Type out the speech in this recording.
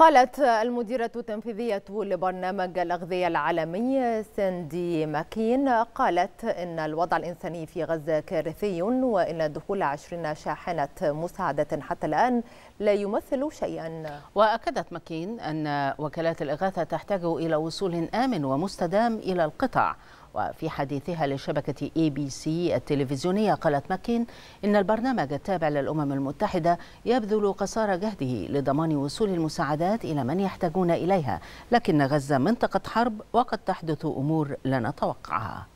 قالت المديرة التنفيذية لبرنامج الأغذية العالمي ساندي ماكين قالت إن الوضع الإنساني في غزة كارثي وإن دخول عشرين شاحنة مساعدة حتى الآن لا يمثل شيئا وأكدت ماكين أن وكالات الإغاثة تحتاج إلى وصول آمن ومستدام إلى القطع وفي حديثها لشبكة اي بي سي التلفزيونية قالت ماكين إن البرنامج التابع للأمم المتحدة يبذل قصارى جهده لضمان وصول المساعدات إلى من يحتاجون إليها لكن غزة منطقة حرب وقد تحدث أمور لا نتوقعها